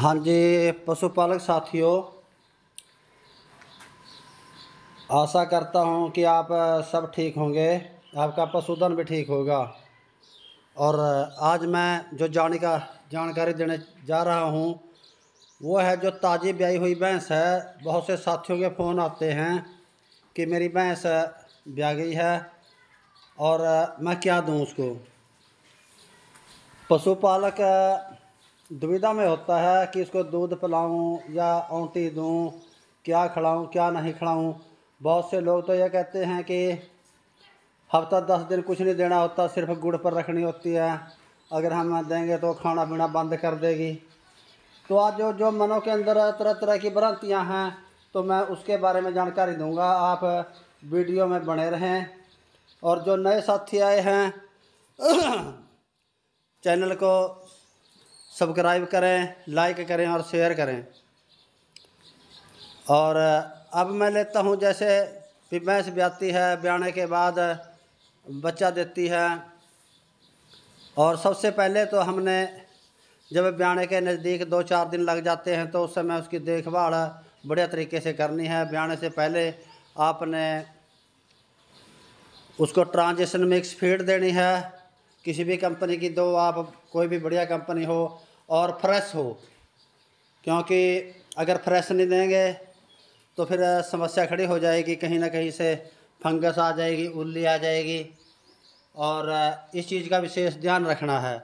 हाँ जी पशुपालक साथियों आशा करता हूँ कि आप सब ठीक होंगे आपका पशुधन भी ठीक होगा और आज मैं जो जाने का जानकारी देने जा रहा हूँ वो है जो ताज़ी ब्याई हुई भैंस है बहुत से साथियों के फ़ोन आते हैं कि मेरी भैंस ब्या गई है और मैं क्या दूँ उसको पशुपालक दुविधा में होता है कि इसको दूध पिलाऊं या औंटी दूं क्या खिलाऊं क्या नहीं खिलाऊं बहुत से लोग तो यह कहते हैं कि हफ्ता दस दिन कुछ नहीं देना होता सिर्फ गुड़ पर रखनी होती है अगर हम देंगे तो खाना पीना बंद कर देगी तो आज जो जो मनो के अंदर तरह तरह की भ्रांतियाँ हैं तो मैं उसके बारे में जानकारी दूंगा आप वीडियो में बने रहें और जो नए साथी आए हैं चैनल को सब्सक्राइब करें लाइक करें और शेयर करें और अब मैं लेता हूँ जैसे भैंस ब्याती है ब्याने के बाद बच्चा देती है और सबसे पहले तो हमने जब ब्याने के नज़दीक दो चार दिन लग जाते हैं तो उस समय उसकी देखभाल बढ़िया तरीके से करनी है ब्याने से पहले आपने उसको ट्रांजिशन मिक्स फीड देनी है किसी भी कंपनी की दो आप कोई भी बढ़िया कंपनी हो और फ्रेश हो क्योंकि अगर फ्रेश नहीं देंगे तो फिर समस्या खड़ी हो जाएगी कहीं ना कहीं से फंगस आ जाएगी उल्ली आ जाएगी और इस चीज़ का विशेष ध्यान रखना है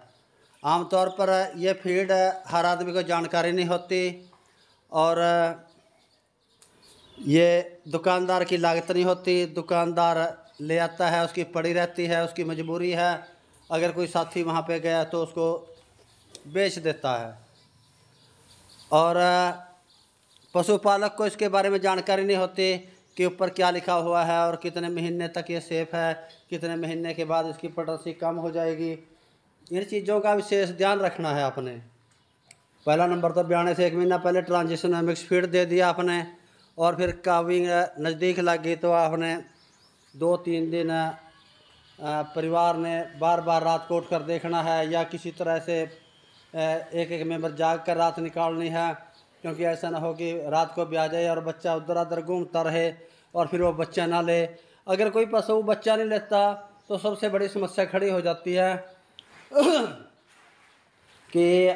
आमतौर पर यह फील्ड हर आदमी को जानकारी नहीं होती और ये दुकानदार की लागत नहीं होती दुकानदार ले आता है उसकी पड़ी रहती है उसकी मजबूरी है अगर कोई साथी वहाँ पे गया तो उसको बेच देता है और पशुपालक को इसके बारे में जानकारी नहीं होती कि ऊपर क्या लिखा हुआ है और कितने महीने तक ये सेफ है कितने महीने के बाद इसकी पटरसी कम हो जाएगी इन चीज़ों का विशेष ध्यान रखना है आपने पहला नंबर तो ब्याने से एक महीना पहले ट्रांजिशन में मिक्स फीड दे दिया आपने और फिर काविंग नज़दीक लग गई तो आपने दो तीन दिन परिवार ने बार बार रात को उठ कर देखना है या किसी तरह से एक एक मेंबर जाग कर रात निकालनी है क्योंकि ऐसा ना हो कि रात को भी आ जाए और बच्चा उधर उधर घूमता रहे और फिर वो बच्चा ना ले अगर कोई पशु बच्चा नहीं लेता तो सबसे बड़ी समस्या खड़ी हो जाती है कि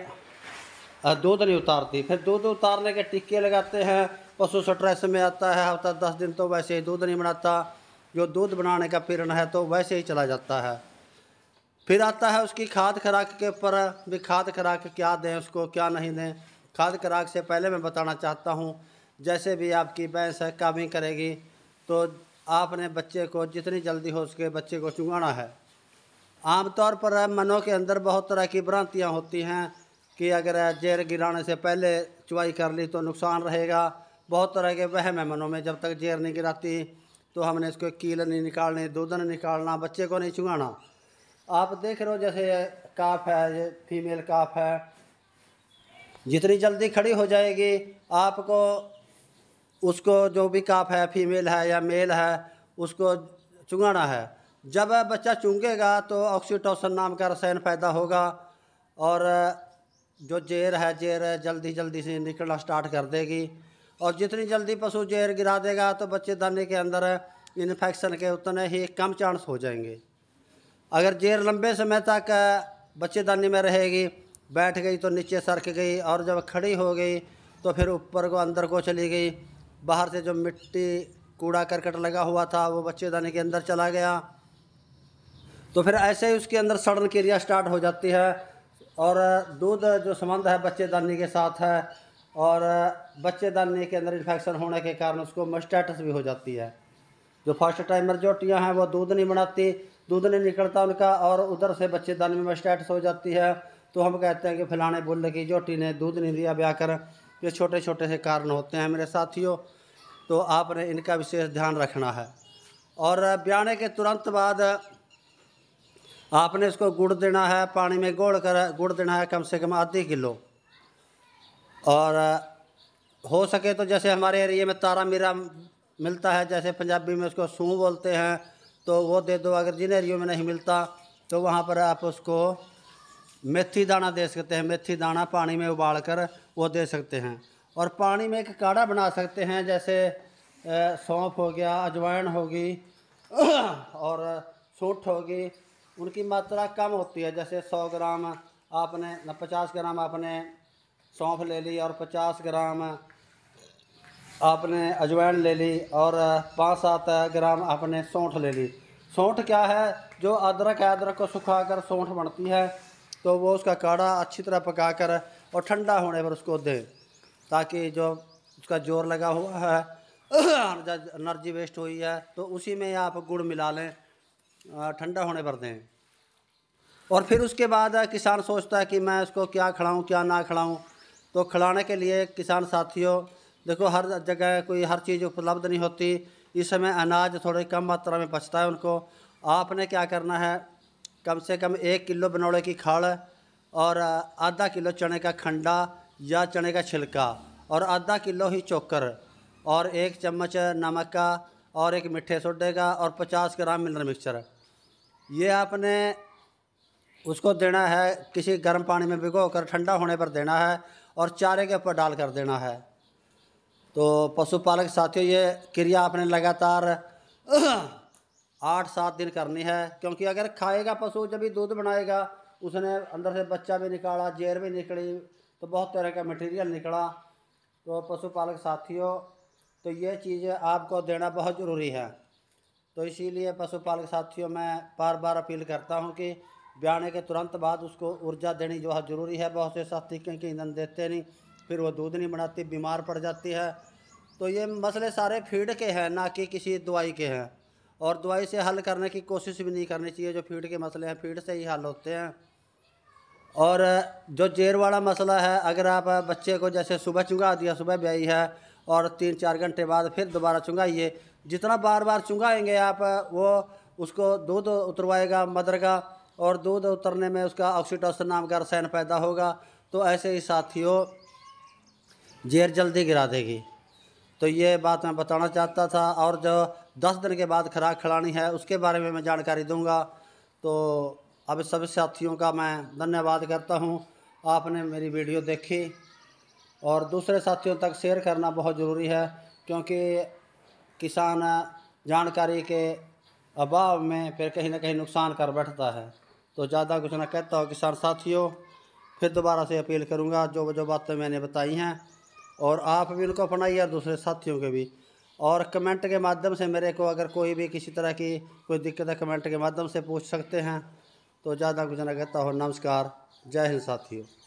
दूध नहीं उतारती फिर दूध उतारने के टिक्के लगाते हैं पशु स्ट्रेस में आता है हफ्ता दस दिन तो वैसे ही दूध नहीं बनाता जो दूध बनाने का पीरण है तो वैसे ही चला जाता है फिर आता है उसकी खाद खुराक के ऊपर भी खाद खुराक क्या दें उसको क्या नहीं दें खाद खुराक से पहले मैं बताना चाहता हूँ जैसे भी आपकी भैंस है कामी करेगी तो आपने बच्चे को जितनी जल्दी हो सके बच्चे को चुगाना है आमतौर पर मनों के अंदर बहुत तरह की भ्रांतियाँ होती हैं कि अगर जेर गिराने से पहले चुवाई कर ली तो नुकसान रहेगा बहुत तरह के वहम है मनों में जब तक जेर नहीं गिराती तो हमने इसको कील नहीं निकालनी दूध नहीं निकालना बच्चे को नहीं चुगाना आप देख रहे हो जैसे काफ है ये फीमेल काफ है जितनी जल्दी खड़ी हो जाएगी आपको उसको जो भी काफ है फीमेल है या मेल है उसको चुंगाना है जब बच्चा चुंगेगा तो ऑक्सीटोसन नाम का रसायन पैदा होगा और जो जेर है जेर जल्दी जल्दी से निकलना स्टार्ट कर देगी और जितनी जल्दी पशु जेर गिरा देगा तो बच्चे दाने के अंदर इन्फेक्शन के उतने ही कम चांस हो जाएंगे अगर जेर लंबे समय तक बच्चेदानी में रहेगी बैठ गई तो नीचे सरक गई और जब खड़ी हो गई तो फिर ऊपर को अंदर को चली गई बाहर से जो मिट्टी कूड़ा करकट लगा हुआ था वो बच्चेदानी के अंदर चला गया तो फिर ऐसे ही उसके अंदर सड़न क्रिया स्टार्ट हो जाती है और दूध जो संबंध है बच्चेदानी के साथ है और बच्चेदानी के अंदर इन्फेक्शन होने के कारण उसको मस्टाइटिस भी हो जाती है जो फर्स्ट टाइमर जोटियाँ हैं वो दूध नहीं बनाती दूध नहीं निकलता उनका और उधर से बच्चे दाने में स्टेटस हो जाती है तो हम कहते हैं कि फलाने बुल्ल की जोटी ने दूध नहीं दिया ब्याह कर ये छोटे छोटे से कारण होते हैं मेरे साथियों तो आपने इनका विशेष ध्यान रखना है और ब्याने के तुरंत बाद आपने इसको गुड़ देना है पानी में गोड़ कर गुड़ देना है कम से कम आधी किलो और हो सके तो जैसे हमारे एरिए में तारा मीरा मिलता है जैसे पंजाबी में उसको सूह बोलते हैं तो वो दे दो अगर जिन एरियो में नहीं मिलता तो वहाँ पर आप उसको मेथी दाना दे सकते हैं मेथी दाना पानी में उबाल कर वो दे सकते हैं और पानी में एक काढ़ा बना सकते हैं जैसे सौंफ हो गया अजवाइन होगी और सूट होगी उनकी मात्रा कम होती है जैसे सौ ग्राम आपने पचास ग्राम आपने सौंफ ले ली और पचास ग्राम आपने अजवाइन ले ली और पाँच सात ग्राम आपने सौंठ ले ली सौंठ क्या है जो अदरक है अदरक को सुखा कर सौंठ बनती है तो वो उसका काढ़ा अच्छी तरह पका कर और ठंडा होने पर उसको दें ताकि जो उसका जोर लगा हुआ है एनर्जी वेस्ट हुई है तो उसी में आप गुड़ मिला लें ठंडा होने पर दें और फिर उसके बाद किसान सोचता है कि मैं उसको क्या खिलाऊं क्या ना खिलाऊं तो खिलाने के लिए किसान साथियों देखो हर जगह कोई हर चीज़ उपलब्ध नहीं होती इस समय अनाज थोड़े कम मात्रा में बचता है उनको आपने क्या करना है कम से कम एक किलो बनौड़े की खाड़ और आधा किलो चने का खंडा या चने का छिलका और आधा किलो ही चोकर और एक चम्मच नमक का और एक मिठे सोडे का और 50 ग्राम मिनरल मिक्सचर ये आपने उसको देना है किसी गर्म पानी में भिगो कर ठंडा होने पर देना है और चारे के ऊपर डाल कर देना है तो पशुपालक साथियों ये क्रिया आपने लगातार आठ सात दिन करनी है क्योंकि अगर खाएगा पशु जब भी दूध बनाएगा उसने अंदर से बच्चा भी निकाला जेर भी निकली तो बहुत तरह का मटेरियल निकला तो पशुपालक साथियों तो ये चीज़ें आपको देना बहुत ज़रूरी है तो इसीलिए पशुपालक साथियों मैं बार बार अपील करता हूँ कि ब्याने के तुरंत बाद उसको ऊर्जा देनी जो है ज़रूरी है बहुत से साथी क्योंकि ईंधन देते नहीं फिर वह दूध नहीं बनाती बीमार पड़ जाती है तो ये मसले सारे फीड के हैं ना कि किसी दवाई के हैं और दवाई से हल करने की कोशिश भी नहीं करनी चाहिए जो फीड के मसले हैं फीड से ही हल होते हैं और जो जेर वाला मसला है अगर आप बच्चे को जैसे सुबह चुंगा दिया सुबह ब्याई है और तीन चार घंटे बाद फिर दोबारा चुंगाइए जितना बार बार चुंगाएंगे आप वो उसको दूध उतरवाएगा मदर का और दूध उतरने में उसका ऑक्सीटोसन नाम का रसायन पैदा होगा तो ऐसे ही साथियों जेर जल्दी गिरा देगी तो ये बात मैं बताना चाहता था और जो दस दिन के बाद खुराक खिलानी है उसके बारे में मैं जानकारी दूंगा तो अब सभी साथियों का मैं धन्यवाद करता हूँ आपने मेरी वीडियो देखी और दूसरे साथियों तक शेयर करना बहुत ज़रूरी है क्योंकि किसान जानकारी के अभाव में फिर कहीं ना कहीं नुकसान कर बैठता है तो ज़्यादा कुछ ना कहता हो किसान साथियों फिर दोबारा से अपील करूँगा जो जो बातें मैंने बताई हैं और आप भी उनको अपनाइए और दूसरे साथियों के भी और कमेंट के माध्यम से मेरे को अगर कोई भी किसी तरह की कोई दिक्कत है कमेंट के माध्यम से पूछ सकते हैं तो ज़्यादा कुछ ना कहता हो नमस्कार जय हिंद साथियों